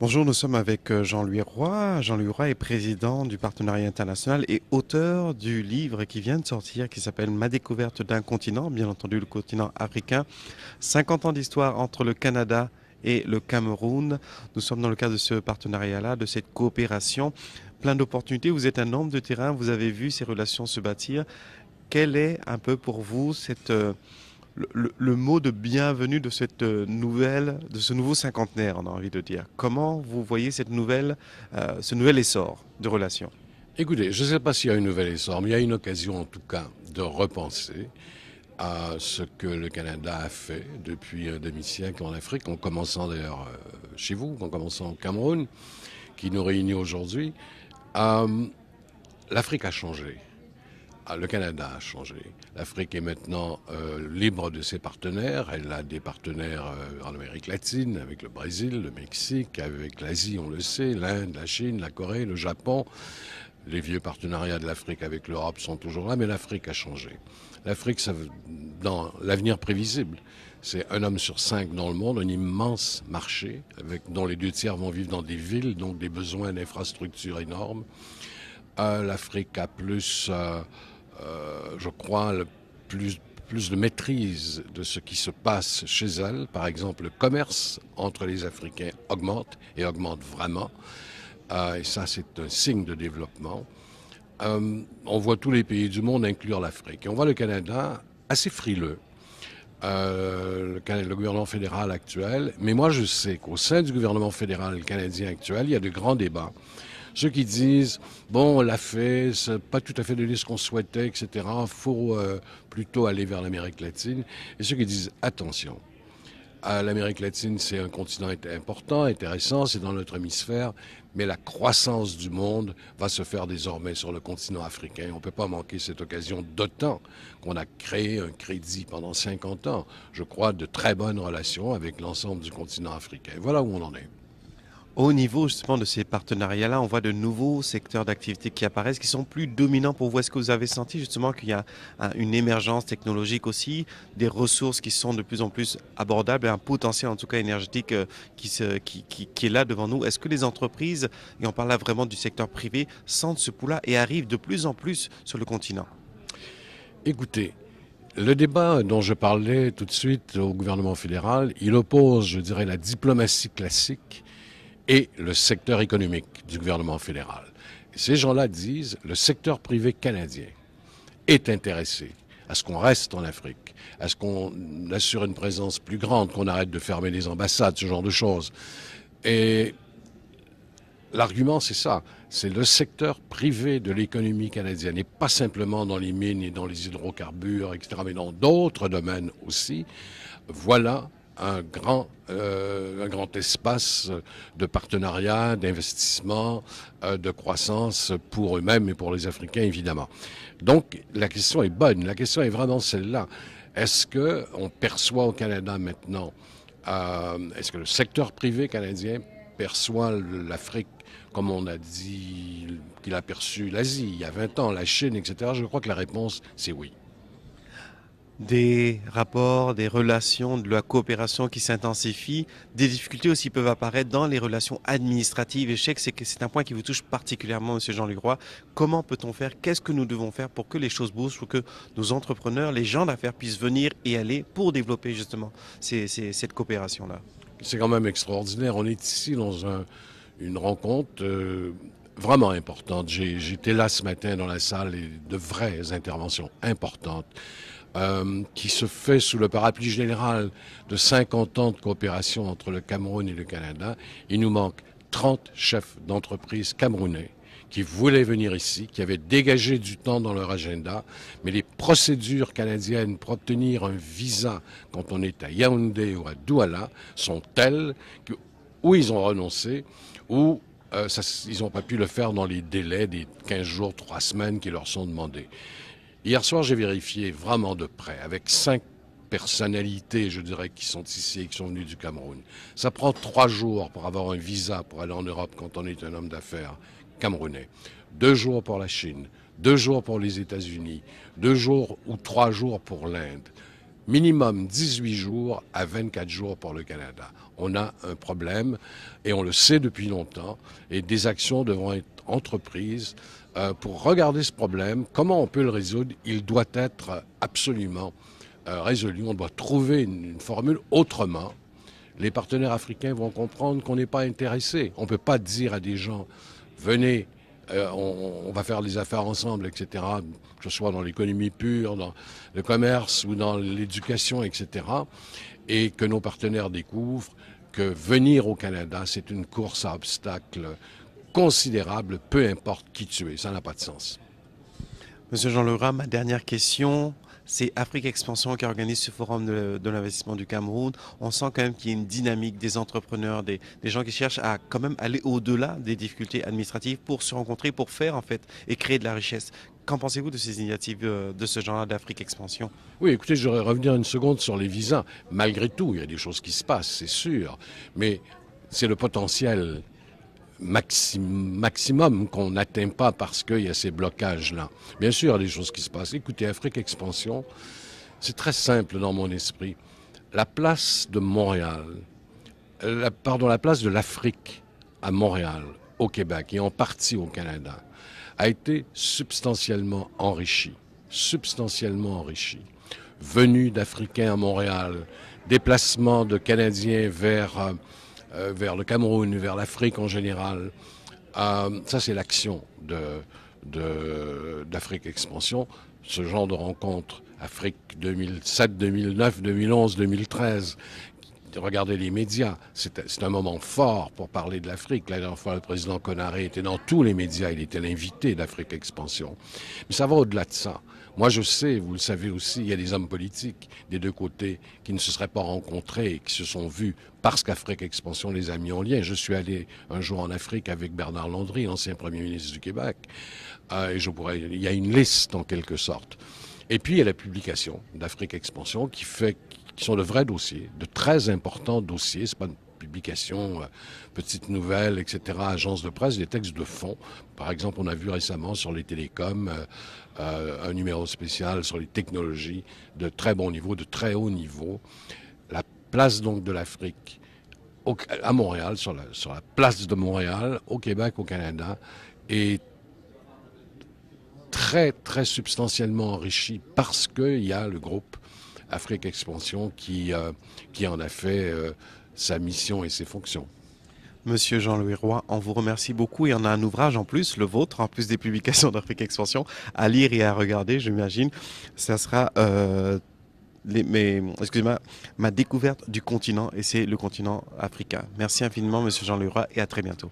Bonjour, nous sommes avec euh, Jean-Louis Roy. Jean-Louis Roy est président du partenariat international et auteur du livre qui vient de sortir qui s'appelle Ma découverte d'un continent, bien entendu le continent africain. 50 ans d'histoire entre le Canada et le Cameroun. Nous sommes dans le cadre de ce partenariat-là, de cette coopération. Plein d'opportunités. Vous êtes un homme de terrain, vous avez vu ces relations se bâtir. Quelle est un peu pour vous cette euh, le, mot de bienvenue de cette euh, nouvelle, de ce nouveau cinquantenaire, on a envie de dire. Comment vous voyez cette nouvelle, euh, ce nouvel essor de relations Écoutez, je ne sais pas s'il y a un nouvel essor, mais il y a une occasion en tout cas de repenser à ce que le Canada a fait depuis un demi-siècle en Afrique, en commençant d'ailleurs euh, chez vous, en commençant au Cameroun, qui nous réunit aujourd'hui. L'Afrique a changé. Ah, le Canada a changé. L'Afrique est maintenant euh, libre de ses partenaires. Elle a des partenaires euh, en Amérique latine, avec le Brésil, le Mexique, avec l'Asie, on le sait, l'Inde, la Chine, la Corée, le Japon. Les vieux partenariats de l'Afrique avec l'Europe sont toujours là, mais l'Afrique a changé. L'Afrique, dans l'avenir prévisible, c'est un homme sur cinq dans le monde, un immense marché, avec, dont les deux tiers vont vivre dans des villes, donc des besoins d'infrastructures énormes. Euh, L'Afrique a plus... Euh, je crois, le plus, plus de maîtrise de ce qui se passe chez elles. Par exemple, le commerce entre les Africains augmente et augmente vraiment. Euh, et ça, c'est un signe de développement. Euh, on voit tous les pays du monde, inclure l'Afrique. Et on voit le Canada assez frileux. le, gouvernement fédéral actuel. Mais moi, je sais qu'au sein du gouvernement fédéral canadien actuel, il y a de grands débats ceux qui disent, bon, on l'a fait, c'est pas tout à fait de ce qu'on souhaitait, etc., faut euh, plutôt aller vers l'Amérique latine. Et ceux qui disent, attention, l'Amérique latine, c'est un continent important, intéressant, c'est dans notre hémisphère, mais la croissance du monde va se faire désormais sur le continent africain. On ne peut pas manquer cette occasion, d'autant qu'on a créé un crédit pendant 50 ans, je crois, de très bonnes relations avec l'ensemble du continent africain. Voilà où on en est. Au niveau justement de ces partenariats-là, on voit de nouveaux secteurs d'activité qui apparaissent, qui sont plus dominants pour vous. Est-ce que vous avez senti justement qu'il y a une émergence technologique aussi, des ressources qui sont de plus en plus abordables un potentiel en tout cas énergétique euh, qui, qui est là devant nous Est-ce que les entreprises, et on parle là vraiment du secteur privé, sentent ce pouls-là et arrivent de plus en plus sur le continent Écoutez, le débat dont je parlais tout de suite au gouvernement fédéral, il oppose, je dirais, la diplomatie classique et le secteur économique du gouvernement fédéral. ces gens-là disent le secteur privé canadien est intéressé à ce qu'on reste en Afrique, à ce qu'on assure une présence plus grande, qu'on arrête de fermer les ambassades, ce genre de choses. Et l'argument, c'est ça. C'est le secteur privé de l'économie canadienne, et pas simplement dans les mines et dans les hydrocarbures, etc., mais dans d'autres domaines aussi. Voilà un grand, euh, un grand espace de partenariat, d'investissement, euh, de croissance pour eux-mêmes et pour les Africains, évidemment. Donc, la question est bonne. La question est vraiment celle-là. Est-ce qu'on perçoit au Canada maintenant, euh, est-ce que le secteur privé canadien perçoit l'Afrique comme on a dit qu'il a perçu l'Asie il y a 20 ans, la Chine, etc. Je crois que la réponse, c'est oui des rapports, des relations, de la coopération qui s'intensifie. Des difficultés aussi peuvent apparaître dans les relations administratives. Et je sais que c'est un point qui vous touche particulièrement, Monsieur Jean luc Roy. Comment peut-on faire Qu'est-ce que nous devons faire pour que les choses bougent, pour que nos entrepreneurs, les gens d'affaires puissent venir et aller pour développer justement cette coopération-là C'est quand même extraordinaire. On est ici dans une rencontre. Euh, vraiment importante. J'étais là ce matin dans la salle et de vraies interventions importantes. Euh, qui se fait sous le parapluie général de 50 ans de coopération entre le Cameroun et le Canada, il nous manque 30 chefs d'entreprise camerounais qui voulaient venir ici, qui avaient dégagé du temps dans leur agenda, mais les procédures canadiennes pour obtenir un visa quand on est à Yaoundé ou à Douala sont telles que ou ils ont renoncé ou euh, ils n'ont pas pu le faire dans les délais des 15 jours, 3 semaines qui leur sont demandés. Hier soir, j'ai vérifié vraiment de près avec cinq personnalités, je dirais, qui sont ici et qui sont venues du Cameroun. Ça prend trois jours pour avoir un visa pour aller en Europe quand on est un homme d'affaires camerounais. Deux jours pour la Chine, deux jours pour les États-Unis, deux jours ou trois jours pour l'Inde. Minimum 18 jours à 24 jours pour le Canada. On a un problème et on le sait depuis longtemps et des actions devront être entreprises euh, pour regarder ce problème, comment on peut le résoudre. Il doit être absolument euh, résolu. On doit trouver une, formule autrement. Les partenaires africains vont comprendre qu'on n'est pas intéressé. On ne peut pas dire à des gens, venez, euh, on, on, va faire des affaires ensemble, etc., que ce soit dans l'économie pure, dans le commerce ou dans l'éducation, etc., et que nos partenaires découvrent que venir au Canada, c'est une course à obstacles considérable, peu importe qui tu es. Ça n'a pas de sens. Monsieur Jean laurent ma dernière question. C'est Afrique Expansion qui organise ce forum de, l'investissement du Cameroun. On sent quand même qu'il y a une dynamique des entrepreneurs, des, gens qui cherchent à quand même aller au-delà des difficultés administratives pour se rencontrer, pour faire en fait et créer de la richesse. Qu'en pensez-vous de ces initiatives euh, de ce genre-là d'Afrique Expansion Oui, écoutez, j'aurais revenir une seconde sur les visas. Malgré tout, il y a des choses qui se passent, c'est sûr. Mais c'est le potentiel maximum qu'on n'atteint pas parce qu'il y a ces blocages-là. Bien sûr, il y a des choses qui se passent. Écoutez, Afrique Expansion, c'est très simple dans mon esprit. La place de Montréal, euh, pardon, la place de l'Afrique à Montréal, au Québec et en partie au Canada, a été substantiellement enrichie, substantiellement enrichie. Venue d'Africains à Montréal, déplacement de Canadiens vers... Euh, euh, vers le Cameroun, vers l'Afrique en général. Euh, ça, c'est l'action de, d'Afrique Expansion. Ce genre de rencontre, Afrique 2007, 2009, 2011, 2013, Regardez les médias. C'est un moment fort pour parler de l'Afrique. La dernière fois, le président Conaré était dans tous les médias. Il était l'invité d'Afrique Expansion. Mais ça va au-delà de ça. Moi, je sais, vous le savez aussi, il y a des hommes politiques des deux côtés qui ne se seraient pas rencontrés et qui se sont vus parce qu'Afrique Expansion les a mis en lien. Je suis allé un jour en Afrique avec Bernard Landry, ancien Premier ministre du Québec. Euh, et je pourrais, il y a une liste en quelque sorte. Et puis, il y a la publication d'Afrique Expansion qui fait qui sont de vrais dossiers, de très importants dossiers. C'est pas une publication, euh, petite nouvelle, nouvelles, etc., agences de presse, des textes de fond. Par exemple, on a vu récemment sur les télécoms euh, euh, un numéro spécial sur les technologies de très bon niveau, de très haut niveau. La place donc de l'Afrique à Montréal, sur la, sur la place de Montréal, au Québec, au Canada, est très, très substantiellement enrichie parce qu'il y a le groupe Afrique Expansion qui, euh, qui en a fait euh, sa mission et ses fonctions. Monsieur Jean-Louis Roy, on vous remercie beaucoup Il y en a un ouvrage en plus, le vôtre, en plus des publications d'Afrique Expansion, à lire et à regarder, j'imagine. Ça sera euh, les, excusez ma découverte du continent et c'est le continent africain. Merci infiniment, Monsieur Jean-Louis Roy, et à très bientôt.